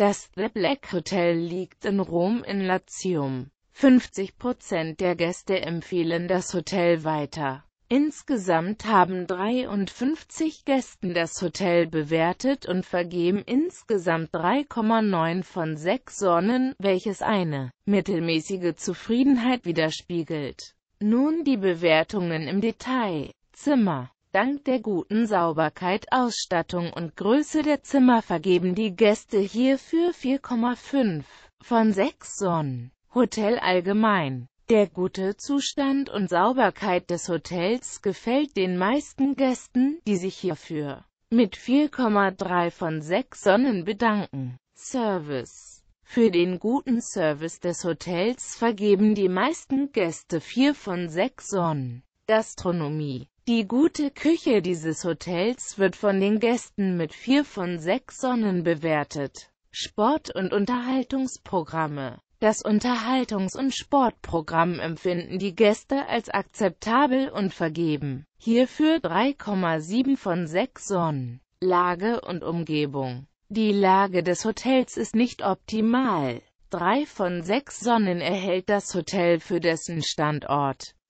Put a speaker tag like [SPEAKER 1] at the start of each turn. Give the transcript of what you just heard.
[SPEAKER 1] Das The Black Hotel liegt in Rom in Latium. 50 Prozent der Gäste empfehlen das Hotel weiter. Insgesamt haben 53 Gästen das Hotel bewertet und vergeben insgesamt 3,9 von 6 Sonnen, welches eine mittelmäßige Zufriedenheit widerspiegelt. Nun die Bewertungen im Detail. Zimmer Dank der guten Sauberkeit, Ausstattung und Größe der Zimmer vergeben die Gäste hierfür 4,5 von 6 Sonnen. Hotel allgemein. Der gute Zustand und Sauberkeit des Hotels gefällt den meisten Gästen, die sich hierfür mit 4,3 von 6 Sonnen bedanken. Service Für den guten Service des Hotels vergeben die meisten Gäste 4 von 6 Sonnen. Gastronomie die gute Küche dieses Hotels wird von den Gästen mit 4 von 6 Sonnen bewertet. Sport- und Unterhaltungsprogramme Das Unterhaltungs- und Sportprogramm empfinden die Gäste als akzeptabel und vergeben. Hierfür 3,7 von 6 Sonnen. Lage und Umgebung Die Lage des Hotels ist nicht optimal. 3 von 6 Sonnen erhält das Hotel für dessen Standort.